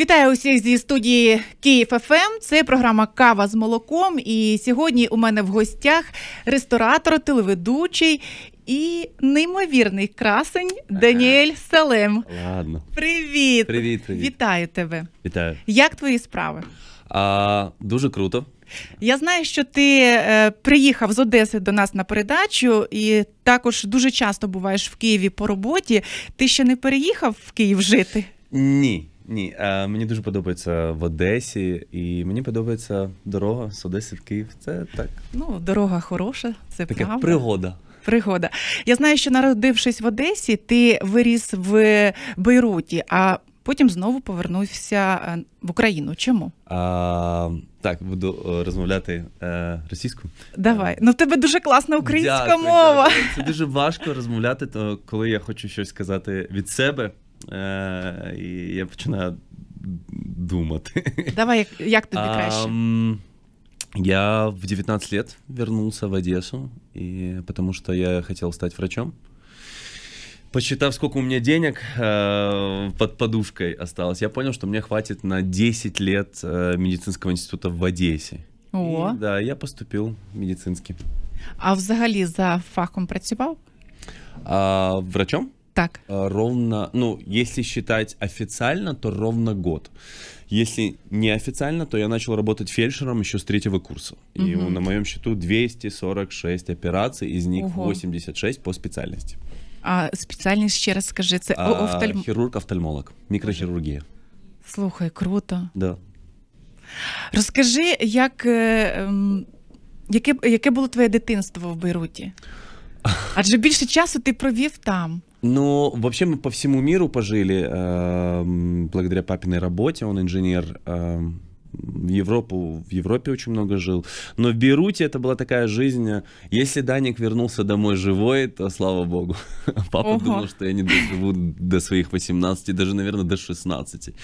Вітаю усіх зі студії Київ ФМ. Ем. Це програма Кава з молоком. І сьогодні у мене в гостях ресторатор, телеведучий і неймовірний красень Даніель Салем. Ладно. Привіт. Привіт, привіт. Вітаю тебе. Вітаю. Як твої справи? А, Дуже круто. Я знаю, що ти е, приїхав з Одеси до нас на передачу, і також дуже часто буваєш в Києві по роботі. Ти ще не переїхав в Київ жити? Ні. Ні, е, мені дуже подобається в Одесі, і мені подобається дорога з Одеси в Київ. Це так. Ну, дорога хороша, це Таке правда. пригода. Пригода. Я знаю, що народившись в Одесі, ти виріс в Бейруті, а потім знову повернувся е, в Україну. Чому? А, Так, буду е, розмовляти е, російською. Давай. Ну в тебе дуже класна українська Дякую. мова. Це дуже важко розмовляти, то коли я хочу щось сказати від себе. і э, я починаю думати. Давай, як тобі краще? Я в 19 лет вернулся в Одессу, и, потому что я хотел стать врачом. Посчитав, сколько у меня денег э, под подушкой осталось, я понял, что мне хватит на 10 лет э, медицинского института в Одессе. О. І, да, я поступил в медицинский. А взагалі за фахом працював? А, врачом? Так. Э, ровно, ну, если считать официально, то ровно год. Если неофициально, то я начал работать фельдшером еще с третьего курса. Угу. на моем счету 246 операций, из них Ого. 86 по специальности. А спеціальність ще раз скажи, це а, офтальм... хірург-офтальмолог, мікрохірургія. Слухай, круто. Да. Розкажи, як, е, ем, яке яке було твоє дитинство в Бейруті? Адже більше часу ти провів там. Ну, вообще мы по всему миру пожили э, благодаря папиной работе. Он инженер э, в Европу, в Европе очень много жил. Но в Бейруте это была такая жизнь. Если Даник вернулся домой живой, то слава богу. Папа Ого. думал, что я не доживу до своих 18, даже, наверное, до 16.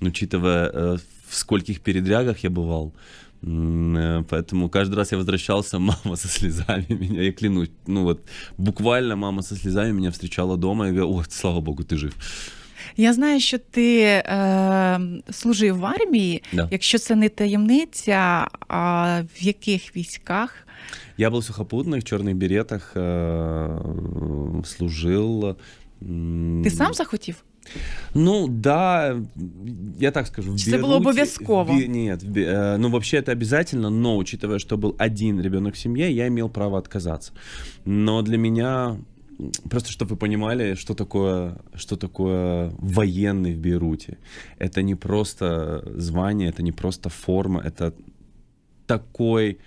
Учитывая, э, в скольких передрягах я бывал. Э, поэтому каждый раз я возвращался, мама со слезами меня, я клянусь, ну вот буквально мама со слезами меня встречала дома и говорила, о, слава богу, ты жив. Я знаю, що ти е, служив в армії. Да. Якщо це не таємниця, а в яких військах? Я був в чорних беретах, е, э, служив. Ти сам захотів? Ну да, я так скажу. Це Беруте, було обов'язково. Нет, э, ну вообще это обязательно, но учитывая, что был один ребенок в семье, я имел право отказаться. Но для меня просто чтобы вы понимали, что такое, что такое военный в Беруте, Это не просто звание, это не просто форма, это такой,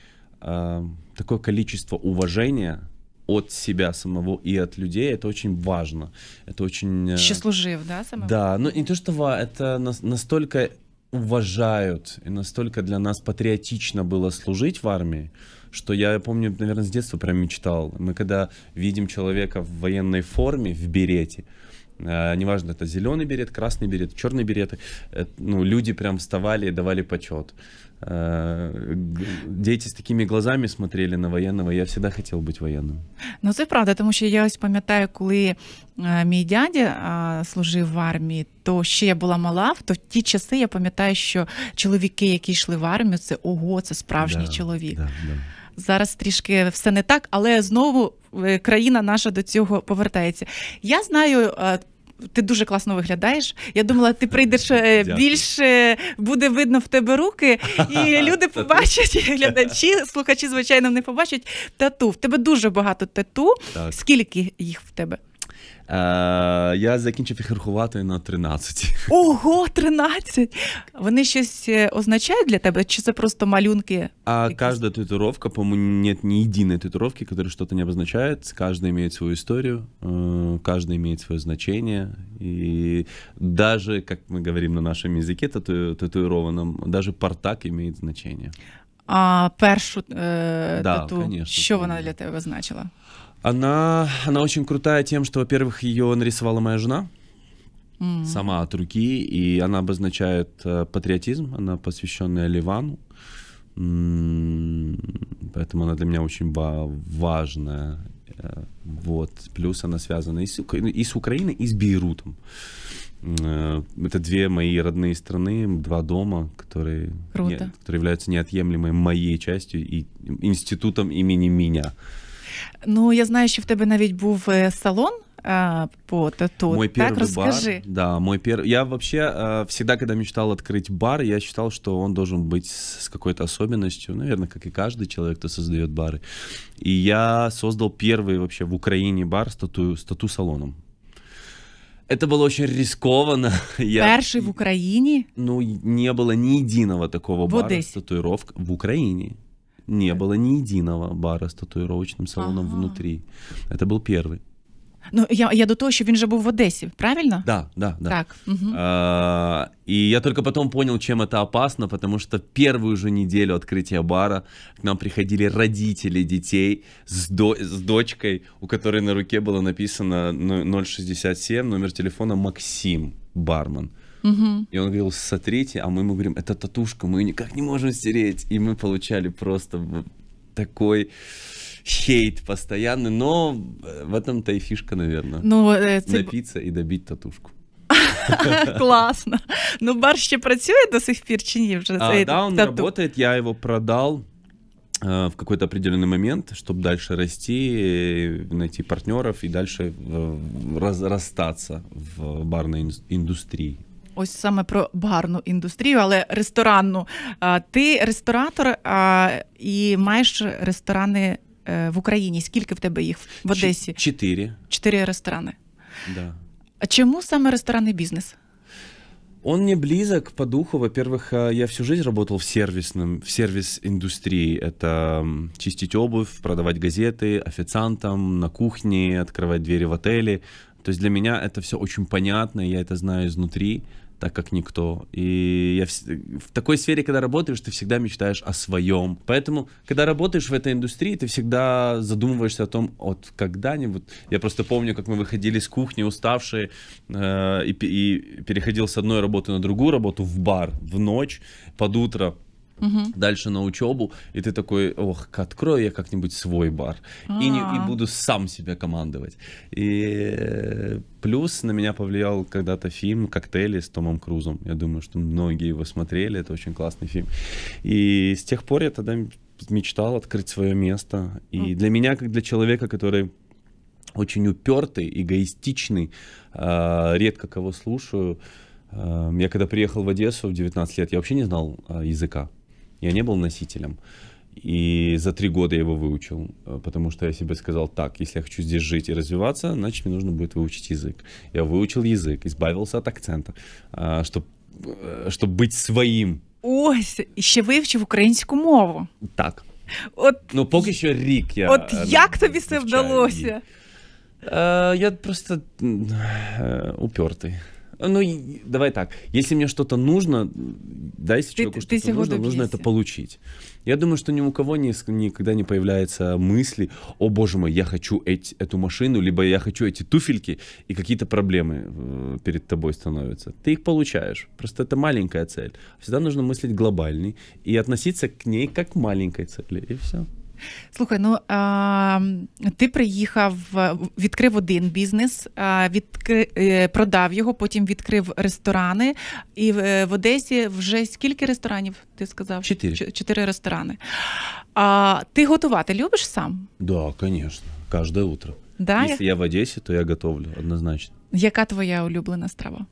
э, такое количество уважения, от себя самого и от людей, это очень важно. Это очень... Э, Счастливый, да, самого? Да, ну не то, что ва, это настолько уважают, и настолько для нас патриотично было служить в армии, что я помню, наверное, с детства прям мечтал. Мы когда видим человека в военной форме, в берете, Э, неважно, это зеленый берет, красный берет, черный берет, э, ну, люди прям вставали и давали почет. Э, дети з такими глазами смотрели на воєнного. Я завжди хотів бути воєнним. Ну це правда, тому що я ось пам'ятаю, коли мій дядя служив в армії, то ще я була мала. То в ті часи я пам'ятаю, що чоловіки, які йшли в армію, це ого, це справжній да, чоловік. Да, да. Зараз трішки все не так, але знову Е, країна наша до цього повертається. Я знаю. Е, ти дуже класно виглядаєш. Я думала, ти прийдеш е, Дякую. більше, буде видно в тебе руки, і люди побачать, глядачі, слухачі, звичайно, не побачать тату. В тебе дуже багато тату. Так. Скільки їх в тебе? Е, Я закінчив їх рахувати на 13. Ого, 13! Вони щось означають для тебе, чи це просто малюнки? А каждая татуировка, по-моему, нет ни единой татуировки, которая что-то не обозначает. Каждая имеет свою историю, каждая имеет свое значение. И даже, как мы говорим на нашем языке тату татуированном, даже портак имеет значение. А першу е, да, тату, конечно, що конечно. вона для тебе значила? Она, она очень крутая тем, что, во-первых, ее нарисовала моя жена mm-hmm. сама от руки, и она обозначает э, патриотизм, она посвященная Ливану. М -м, поэтому она для меня очень важная. Э, вот. Плюс она связана и с, и с Украиной, и с Бейрутом. Э, это две мои родные страны, два дома, которые, не, которые являются неотъемлемой моей частью и институтом имени меня. Ну, я знаю, що в тебе навіть був э, салон а, по тату. Мой так, первый расскажи. бар. Да, мой первый. Я вообще э, всегда, когда мечтал открыть бар, я считал, что он должен быть с какой-то особенностью. Ну, наверное, как и каждый человек, кто создает бары. И я создал первый вообще в Украине бар с тату, с тату салоном. Это было очень рискованно. Я... в Украине? Ну, не было ни единого такого вот бара здесь. с татуировкой в Украине не было ни единого бара с татуировочным салоном ага. внутрі. Це був перший. Ну, я я до того, що він же был в Одессе, правильно? Да, да, да. Так. Угу. А, и я только потом понял, чем это опасно, потому что первую же неделю открытия бара к нам приходили родители детей с, до, с дочкой, у которой на руке было написано 067, номер телефона Максим, бармен. Угу. И он говорил, сотрите, а мы ему говорим, это татушка, мы ее никак не можем стереть. И мы получали просто такой хейт постоянный, но э, в этом-то и фишка, наверное. Ну, это... Напиться и добить татушку. Классно. Ну, бар ще працює до сих пір чи ні А, да, он работает, я его продал э, в какой-то определенный момент, чтобы дальше расти, э, найти партнеров и дальше разрастаться в барной индустрии. Ось саме про барну індустрію, але ресторанну. А, ти ресторатор а, і маєш ресторани в Україні. Скільки в тебе їх в Одесі? Чотири. Чотири ресторани. Да. А чему самый ресторанный бизнес? Он мне близок по духу. Во-первых, э, я всю жизнь работал в сервисном, в сервис-индустрии. Это чистить обувь, продавать газеты, официантам, на кухне, открывать двери в отеле, то есть для меня это все очень понятно, я это знаю изнутри, так как никто. И я в, в такой сфере, когда работаешь, ты всегда мечтаешь о своем. Поэтому, когда работаешь в этой индустрии, ты всегда задумываешься о том, вот когда-нибудь. Я просто помню, как мы выходили с кухни уставшие э, и, и переходил с одной работы на другую работу в бар в ночь под утро угу. дальше на учебу, и ты такой, ох, открою я как-нибудь свой бар и, не, и а. буду сам себя командовать. И плюс на меня повлиял когда-то фильм «Коктейли» с Томом Крузом. Я думаю, что многие его смотрели, это очень классный фильм. И с тех пор я тогда мечтал открыть свое место. И mm. для меня, как для человека, который очень упертый, эгоистичный, а, редко кого слушаю, а, я когда приехал в Одессу в 19 лет, я вообще не знал языка. Я не был носителем. И за три года я его выучил, э, потому что я себе сказал, так, если я хочу здесь жить и развиваться, значит, мне нужно будет выучить язык. Я выучил язык, избавился от акцента, чтобы щоб э, бути своїм. Ось, і ще вивчив українську мову. Так. От... Ну, поки що рік я. От э, як тобі це вдалося? Я просто упертий. Ну, давай так. Если мне что-то нужно, да, если ты, человеку что-то нужно, добьешься. нужно это получить. Я думаю, что ни у кого не, никогда не появляется мысли, о боже мой, я хочу эти, эту машину, либо я хочу эти туфельки, и какие-то проблемы э, перед тобой становятся. Ты их получаешь. Просто это маленькая цель. Всегда нужно мыслить глобальный и относиться к ней как к маленькой цели, и все. Слухай, ну а, ти приїхав, відкрив один бізнес, відкри, е, продав його, потім відкрив ресторани. І е, в Одесі вже скільки ресторанів ти сказав? Чотири Чотири ресторани. А ти готувати любиш сам? Так, да, звісно, кожне утро. Да? Якщо я в Одесі, то я готовлю однозначно. Яка твоя улюблена страва?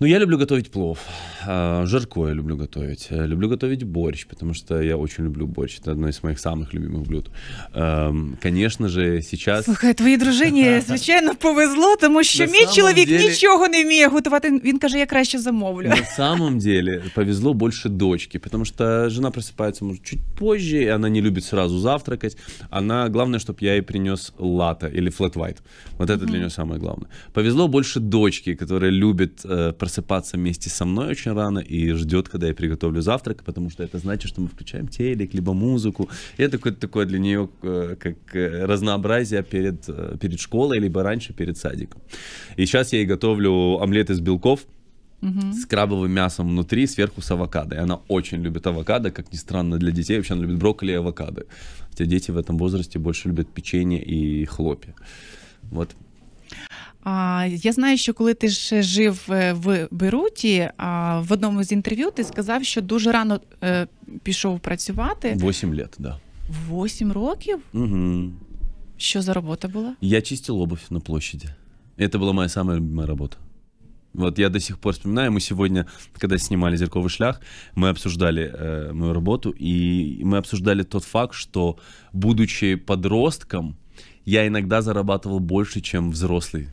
Ну, я люблю готовить плов. А, Жарко я люблю готовить. Э, люблю готовить борщ, потому что я очень люблю борщ. Это одно из моих самых любимых блюд. Эм, конечно же, сейчас. Слухай, твоїй дружині, звичайно, повезло, тому що на мій чоловік деле... нічого не вміє готувати. Він каже, я краще замовлю. На самом деле повезло больше дочки, потому что жена просыпается может, чуть позже, и она не любит сразу завтракать. Она, главное, чтобы я ей принес лата или флэт-вайт. Вот это mm-hmm. для нее самое главное. Повезло больше дочки, которая любит э, просыпаться вместе со мной очень рано и ждет, когда я приготовлю завтрак, потому что это значит, что мы включаем телек, либо музыку. И это какое-то такое для нее э, как э, разнообразие перед, э, перед школой, либо раньше перед садиком. И сейчас я ей готовлю омлет из белков, угу. с крабовым мясом внутри, сверху с авокадо. И она очень любит авокадо, как ни странно для детей. Вообще она любит брокколи и авокадо. Хотя дети в этом возрасте больше любят печенье и хлопья. Вот Я знаю, що коли ти ж жив е, в Беруті, в одному з інтерв'ю ти сказав, що дуже рано е, пішов працювати. Вісім років, так. Да. Вісім років? Угу. Що за робота була? Я чистил обувь на площаді. Это была моя самая любимая Вот я до сих пор вспоминаю, мы сегодня, когда снимали «Зерковый шлях», мы обсуждали э, мою работу, и мы обсуждали тот факт, что, будучи подростком, я иногда зарабатывал больше, чем взрослый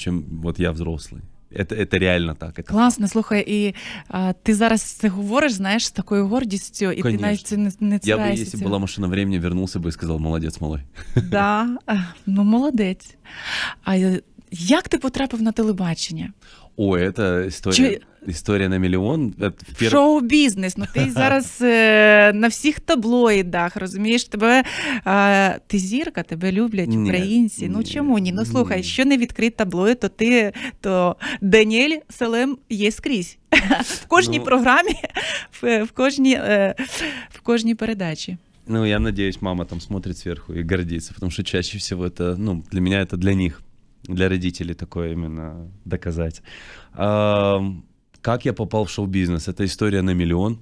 чем вот я взрослый это это реально так. Це Класно, слухай, і а, ти зараз це говориш, знаєш, з такою гордістю, і Конечно. ти навіть це не, не цікавишся. Я б, якщо була машина времени, вернувся б і сказав, молодець, малий. Да, а, ну молодець. А як ти потрапив на телебачення? Ой, это історія Чи... історія на мільйон. Пер... Шоу-бізнес. Ну ти зараз е, на всіх таблоїдах, розумієш, тебе е, ти зірка, тебе люблять українці. Ні, ну чому ні? Ну слухай, ні. що не відкрить таблоїд, то ти то Даніель Селем є скрізь. В кожній ну... програмі, в, в кожній е, в кожній передачі. Ну, я надеюсь, мама там смотрит сверху и гордится, потому что чаще всього это, ну, для мене это для них. для родителей такое именно доказать. А, как я попал в шоу-бизнес? Это история на миллион.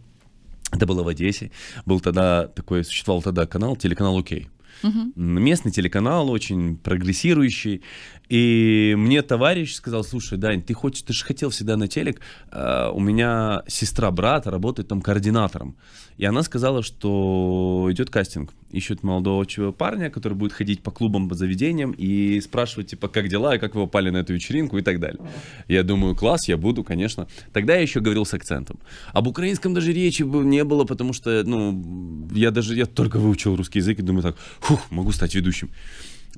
Это было в Одессе. Был тогда такой, существовал тогда канал, телеканал «Окей». Угу. Местный телеканал, очень прогрессирующий. И мне товарищ сказал, слушай, Дань, ты хочешь, ты же хотел всегда на телек, а, у меня сестра брат, работает там координатором. И она сказала, что идет кастинг, ищут молодого парня, который будет ходить по клубам, по заведениям и спрашивать, типа, как дела, и как вы попали на эту вечеринку и так далее. Я думаю, класс, я буду, конечно. Тогда я еще говорил с акцентом. Об украинском даже речи не было, потому что, ну, я даже, я только выучил русский язык и думаю так, фух, могу стать ведущим.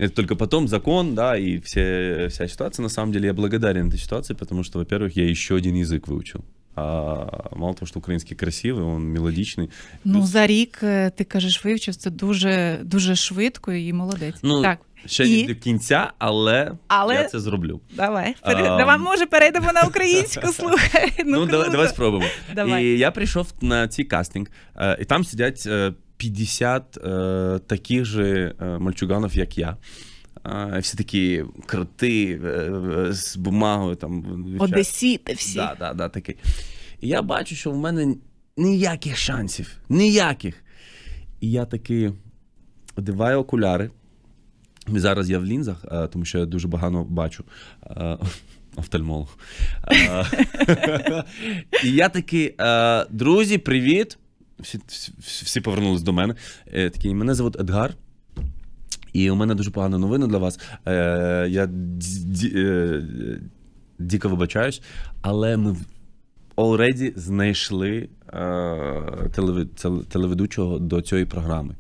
Это только потом закон, да, и все, вся ситуация. На самом деле я благодарен этой ситуации, потому что, во-первых, я еще один язык выучил. А мало того, что украинский красивый, он мелодичный. Ну за рік э, ти кажеш, вивчив це дуже дуже швидко і молодець. Ну, так. Ще і... не до кінця, але, але я це зроблю. Давай а... давай, може перейдемо на українську. Слухай. Ну, ну давай, давай спробуємо. Давай. І я прийшов на цей кастинг, і там сидять 50 э, таких же э, мальчуганов, як я. Э, всі такі крути э, з бумагою. там. Одесіти всі. Да, да, да, такий. І я бачу, що в мене ніяких шансів. Ніяких. І я такий одиваю окуляри. Зараз я в лінзах, е, тому що я дуже багато бачу офтальмолог. І я такий, друзі, привіт! всі всі повернулись до мене. Е, такий, мене звуть Едгар. І у мене дуже погана новина для вас. Е, Я е, дико вибачаюсь, але ми already знайшли е, телеведучого до цієї програми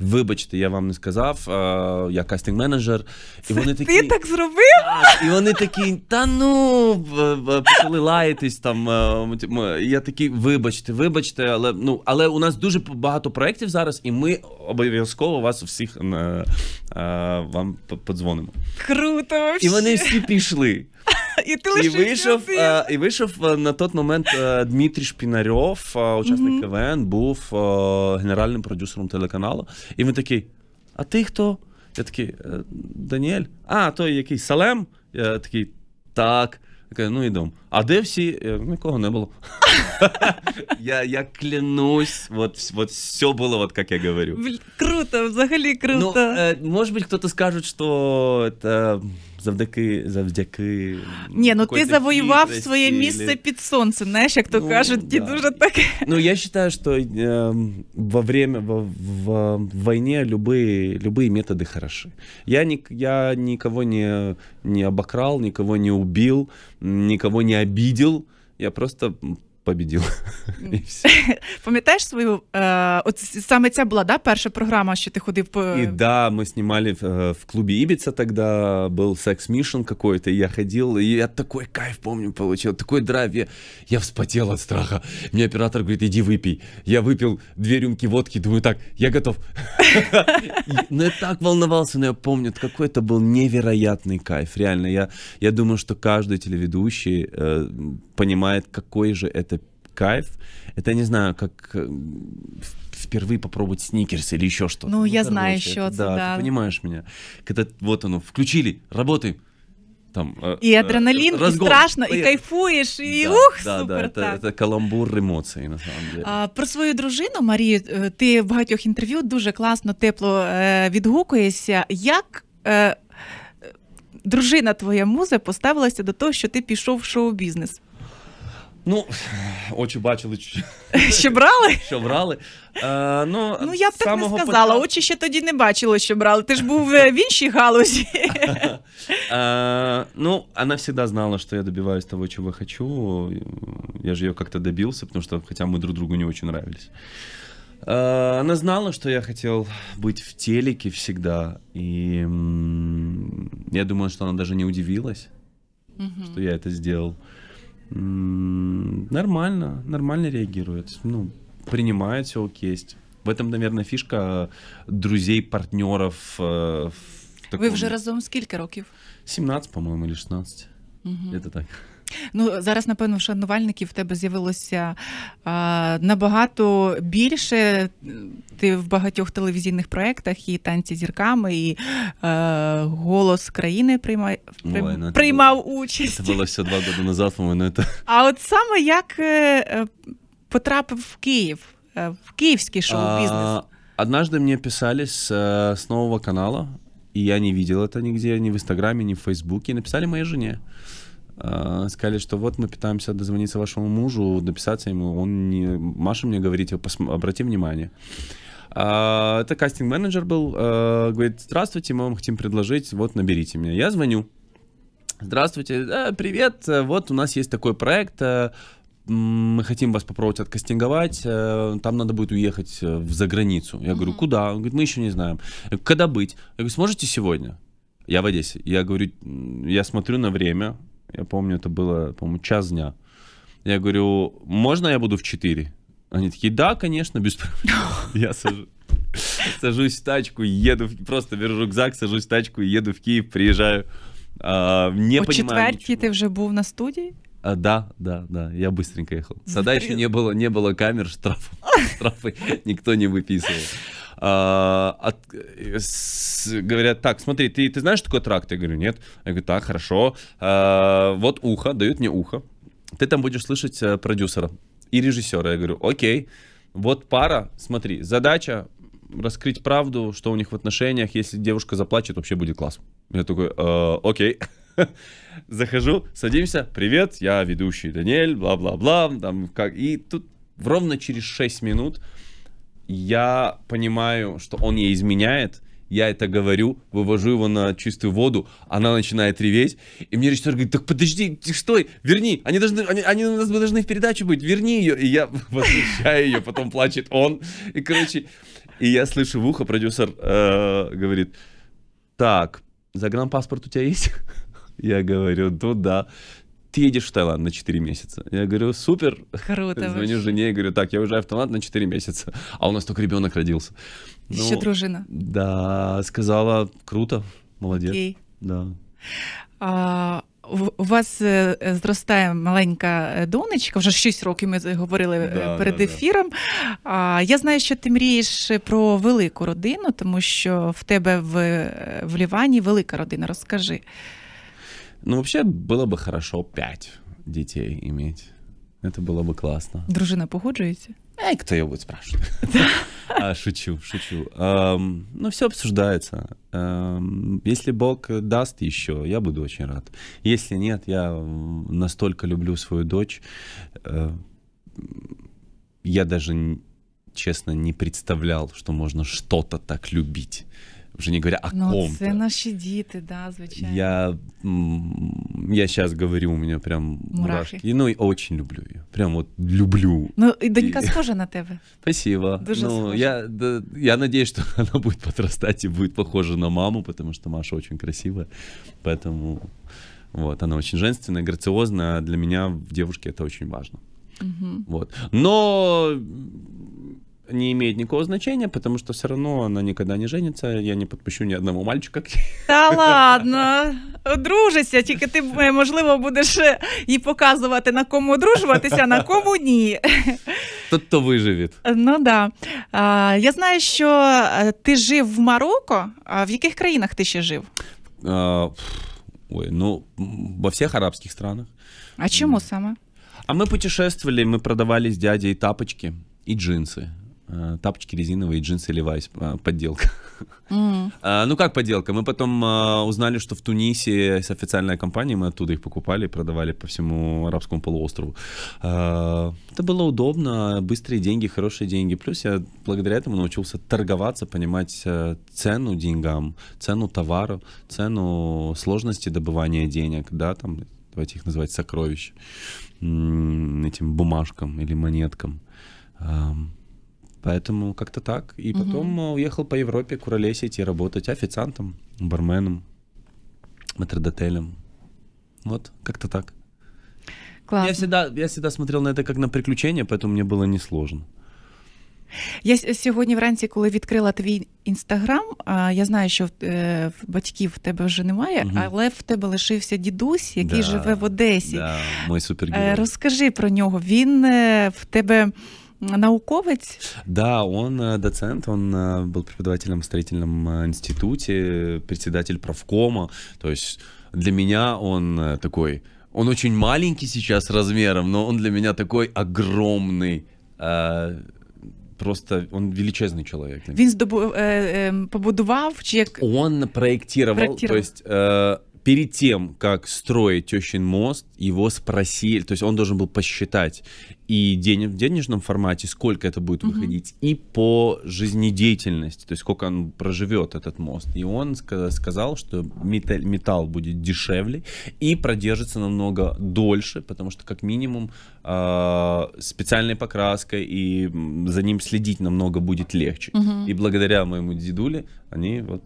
вибачте, я вам не сказав, а, е, я кастинг-менеджер. І Це вони такі, Ти так зробив? Так, і вони такі, та ну почали лаятись там. Е, я такий, вибачте, вибачте, але ну але у нас дуже багато проєктів зараз, і ми обов'язково вас всіх а, е, а, вам подзвонимо. Круто! І вони всі пішли. І ти і вийшов е, і вийшов е, на той момент е, Дмитрій Шпінарьов, учасник КВН, був генеральним продюсером телеканалу. І він такий: А ти хто? Я такий Даніель. А, той який Салем. Я такий так. Я ну йдемо. А де всі? Нікого не було. Я я клянусь, вот, вот все було, вот как я говорю. Круто, взагалі круто. Ну, может быть, кто-то скажет, что это завдяки завдяки. Ні, ну ти завоював хитрості, своє місце під сонцем. Знаєш, як то ну, кажуть, ті да. дуже так Ну я вважаю, що э, во время во, в, в войне любые, любые методы хороши. Я, не, я никого не, не обокрал, никого не убил, никого не обидел. Я просто Победил. Пам'ятаєш свою? Е, э, от саме ця була да, перша програма, що ти ходив по. И да, мы снимали в, э, в клубе Ибица тогда, был секс Mission какой-то, и я ходил, и я такой кайф, помню, получил, такой драйв, я, я вспотел от страха. Мне оператор говорит, иди выпей. Я выпил две рюмки водки, думаю, так, я готов. Но ну, я так волновался, но я помню, какой это был невероятный кайф, реально. Я, я думаю, что каждый телеведущий э, понимает, какой же это кайф. Это, не знаю, как э, впервые попробовать сникерс или еще что-то. Ну, ну я знаю еще это, Да, ты понимаешь меня. Когда вот оно, включили, работаем. Там, э, и э, адреналин, э, и страшно, Поехали. и кайфуешь, и да, ух, да, супер. Да, так. Это, это каламбур емоцій, на самом деле. А, про свою дружину, Марію, э, ти в багатьох інтерв'ю дуже класно, тепло е, відгукуєшся. Як е, дружина твоя муза поставилася до того, що ти пішов в шоу-бізнес? Ну, очі бачили, що брали? Що брали. Е, ну, ну, я б так не сказала. Початку... Очі ще тоді не бачили, що брали. Ти ж був в іншій галузі. Е, ну, она всегда знала, что я добиваюсь того, чего хочу. Я же ее как-то добился, потому что, хотя мы друг другу не очень нравились. Э, она знала, что я хотел быть в телеке всегда. И я думаю, что она даже не удивилась, угу. что я это сделал нормально, нормально реагирует. Ну, принимает все есть. В этом, наверное, фишка э, друзей, партнеров. Э, в таком... Ви вже разом скільки років? 17, по моему или 16. Угу. Это так. Ну зараз, напевно, шанувальників в тебе з'явилося а, набагато більше. Ти в багатьох телевізійних проєктах і танці зірками, і е, голос країни приймає приймав, Ой, ну, приймав це було, участь. Це було все два роки назад. Мене це... А от саме як е, е потрапив в Київ, е, в київський шоу бізнес Однажды мені писали з э, с нового каналу, и я не видел это нигде, ни в Инстаграме, ни в Фейсбуке. Написали моей жене. А, сказали, что вот мы пытаемся дозвониться вашему мужу, дописаться ему, он не... Маша мне говорит, «Типа, обрати внимание. А, это кастинг-менеджер был, а, говорит, здравствуйте, мы вам хотим предложить, вот наберите меня. Я звоню. Здравствуйте, да, привет, э, вот у нас есть такой проект, э, мы хотим вас попробовать откастинговать, э, там надо будет уехать в заграницу. Я говорю, куда? Он говорит, мы еще не знаем. Говорю, Когда быть? Я говорю, сможете сегодня? Я в Одессе. Я говорю, я смотрю на время, я помню, это было, по-моему, час дня. Я говорю, можно я буду в 4? Они такие, да, конечно, без проблем. Я Сажусь в тачку, еду, просто беру рюкзак, сажусь в тачку, еду в Киев, приезжаю. А, не У четвертій ты уже был на студии? А, да, да, да, я быстренько ехал. Тогда еще не было, не было камер, штрафов, штрафы никто не выписывал а, от, э, с, говорят, так, смотри, ты, ты знаешь, что такое тракт? Я говорю, нет. Я говорю, так, хорошо. А, вот ухо, дают мне ухо. Ты там будешь слышать э, продюсера и режиссера. Я говорю, окей. Вот пара, смотри, задача раскрыть правду, что у них в отношениях. Если девушка заплачет, вообще будет класс. Я такой, э, окей. Захожу, садимся, привет, я ведущий Даниэль, бла-бла-бла, там как, и тут ровно через 6 минут я понимаю, что он ей изменяет, я это говорю, вывожу его на чистую воду, она начинает реветь, и мне режиссер говорит, так подожди, стой, верни, они должны, они, они у нас должны в передаче быть, верни ее, и я возвращаю ее, потом плачет он, и короче, и я слышу в ухо, продюсер э, говорит, так, загранпаспорт у тебя есть? Я говорю, ну да. ты едешь в Таиланд на 4 месяца. Я говорю, супер. Круто. Звоню жене и говорю, так, я уезжаю в Таиланд на 4 месяца. А у нас только ребенок родился. Ну, Еще дружина. Да, сказала, круто, молодец. Окей. Да. А, у вас э, э, зростає маленька е, донечка, вже 6 років ми говорили е, да, перед да, ефіром. Да. Я знаю, що ти мрієш про велику родину, тому що в тебе в, е, в Лівані велика родина. Розкажи. Ну, вообще было бы хорошо пять детей иметь. Это было бы классно. Дружина погоджується? Эй, а кто ее будет спрашивать? а, шучу, шучу. Эм, ну, все обсуждается. Эм, если Бог даст еще, я буду очень рад. Если нет, я настолько люблю свою дочь. Э, я даже, честно, не представлял, что можно что-то так любить уже не говоря о ну, ком-то. Це наші да, звучит Я, я сейчас говорю, у меня прям мурашки. мурашки. Ну, и очень люблю ее Прям вот люблю. Ну, и донька і... схожа на тебя Спасибо. Дуже ну, схожа. Я, да, я надеюсь, что она будет подрастать и будет похожа на маму, потому что Маша очень красивая. Поэтому вот, она очень женственная, грациозная. А для меня в девушке это очень важно. Угу. Вот. Но не имеет никакого значения, потому что все равно она никогда не женится, я не подпущу ни одному мальчика. Да ладно, дружися, тільки ты, можливо, будеш ей показывать, на кому одружуватися, а на кому ні. Тот, хто выживет. Ну да. А, я знаю, что ты жив в Марокко, а в каких странах ты еще жив? А, ой, ну, во всех арабских странах. А чему сама? А мы путешествовали, мы продавали с дядей тапочки и джинсы. Э, тапочки резиновые, джинсы Levi's, э, подделка. Mm. -hmm. Ну как подделка? Мы потом э, узнали, что в Тунисе есть официальная компания, мы оттуда их покупали, продавали по всему арабскому полуострову. А, это было удобно, быстрые деньги, хорошие деньги. Плюс я благодаря этому научился торговаться, понимать цену деньгам, цену товару, цену сложности добывания денег, да, там давайте их называть сокровищ, этим бумажкам или монеткам. Поэтому как-то так. И потом угу. уехал по Европе куролесить и работать официантом, барменом, матродотелем. Вот, как-то так. Классно. Я всегда, я всегда смотрел на это как на приключение, поэтому мне было несложно. Я сьогодні вранці, коли відкрила твій інстаграм, я знаю, що е, батьків в тебе вже немає, угу. але в тебе лишився дідусь, який да, живе в Одесі. Да, мой супергерой. Е, розкажи про нього. Він е, в тебе. науковец? Да, он э, доцент, он э, был преподавателем в строительном э, институте, председатель правкома. То есть для меня он такой... Он очень маленький сейчас размером, но он для меня такой огромный Просто он величезний человек. Він здобу, э, эм, побудував чи як он проектировал, проектировал. то есть э, перед тем, как строить Тещин мост, его спросили, то есть он должен был посчитать и день, в денежном формате, сколько это будет mm-hmm. выходить, и по жизнедеятельности, то есть сколько он проживет этот мост. И он сказал, что металл, металл будет дешевле и продержится намного дольше, потому что как минимум э, а, специальная покраска и за ним следить намного будет легче. Mm-hmm. И благодаря моему дедуле они вот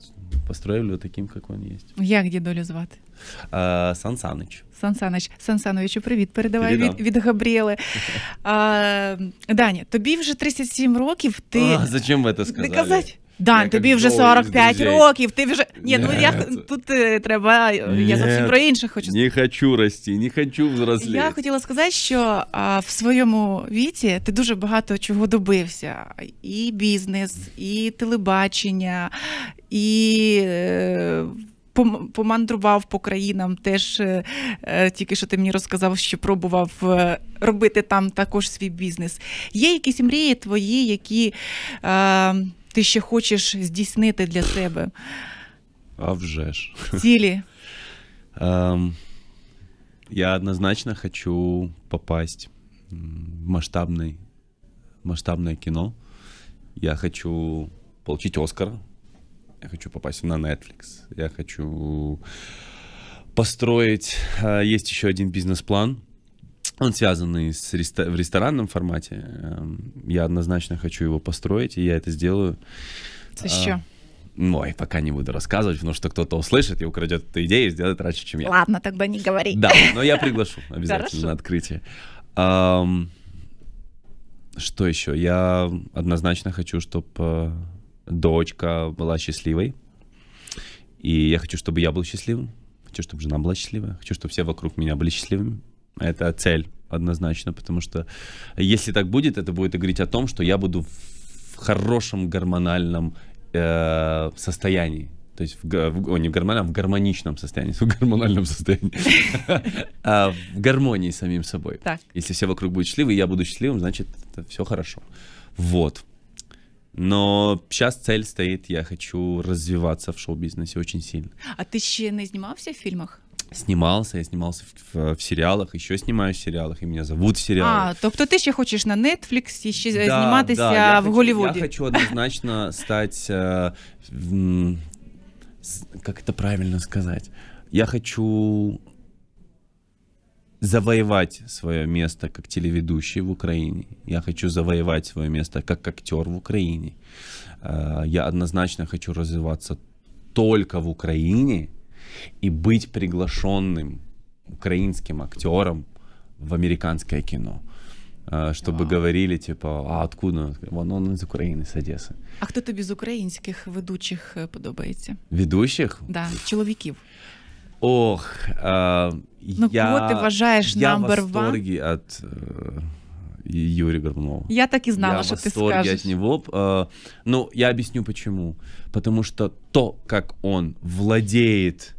построили вот таким, как он есть. я дідулю звати? Е, а, Сан Санич. Сан Санич. Сан Сановичу, привіт. Передавай Передам. від, від Габріели. А, Даня, тобі вже 37 років. Ти а, зачем ви це сказали? казати? Дан, я тобі вже 45 років, ти вже. Ні, ну я тут е, треба. Я зовсім про інше хочу сказати. Не хочу рости, не хочу взросліти. Я хотіла сказати, що а, в своєму віці ти дуже багато чого добився: і бізнес, і телебачення, і е, помандрував по країнам. Теж е, е, тільки що ти мені розказав, що пробував е, робити там також свій бізнес. Є якісь мрії твої, які ти ще хочеш здійснити для себе? А вже ж. Цілі. Ем, я однозначно хочу попасть в масштабне масштабное кино. Я хочу отримати Оскар. я хочу попасть на Netflix, я хочу построить... Э, есть еще один бизнес-план, он связанный с рестор... в ресторанном формате. Эм, я однозначно хочу его построить, и я это сделаю. Зачем? Э, ой, пока не буду рассказывать, потому что кто-то услышит и украдет эту идею и сделает раньше, чем я. Ладно, тогда не говори. Да, но я приглашу обязательно на открытие. Что еще? Я однозначно хочу, чтобы э, дочка была счастливой. И я хочу, чтобы я был счастливым. Хочу, чтобы жена была счастливая. Хочу, чтобы все вокруг меня были счастливыми. Это цель однозначно, потому что если так будет, это будет говорить о том, что я буду в хорошем гормональном э, состоянии. То есть, в, в, о, не в гормональном, а в гармоничном состоянии. В гормональном состоянии. А в гармонии с самим собой. Если все вокруг будут счастливы, я буду счастливым, значит, все хорошо. Вот. Но сейчас цель стоит, я хочу развиваться в шоу-бизнесе очень сильно. А ты еще не снимался в фильмах? Снимался, я снимался в, в, в сериалах, еще снимаюсь в сериалах, и меня зовут в сериалах. А, то кто ты еще хочешь на Netflix еще да, зніматися да, в хочу, Голлівуді? Я хочу однозначно стать... Э, как это правильно сказать? Я хочу завоевать свое место как телеведущий в Украине. Я хочу завоевать свое место как актер в Украине. А, я однозначно хочу развиваться только в Украине и быть приглашенным украинским актером в американское кино. А, чтобы Вау. говорили, типа, а откуда? Вон он из Украины, с Одессы. А кто-то без украинских ведущих э, подобаете? Ведущих? Да, чоловіків. Ох, э, ну, я, кого ты вважаєш я в восторге one? от э, Юрия Горбунова. Я так и знала, я что ты скажешь. Я от него. Э, ну, я объясню почему. Потому что то, как он владеет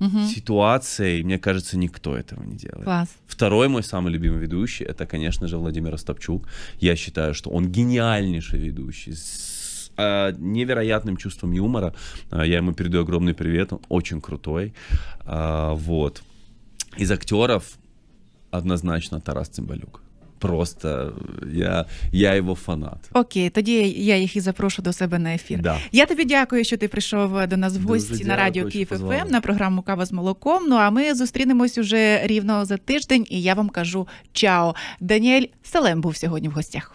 угу. ситуацией, мне кажется, никто этого не делает. Класс. Второй мой самый любимый ведущий, это, конечно же, Владимир Остапчук. Я считаю, что он гениальнейший ведущий, невероятным чувством юмора. Я ему передаю огромный привет, он очень крутой. Вот. Из актеров однозначно Тарас Цимбалюк. Просто я я його фанат. Окей, тоді я їх і запрошу до себе на ефір. Да. Я тобі дякую, що ти прийшов е, до нас в гості Дуже на радіо Київ ФМ ем, на програму Кава з молоком. Ну а ми зустрінемось уже рівно за тиждень, і я вам кажу чао. Даніель Селем був сьогодні в гостях.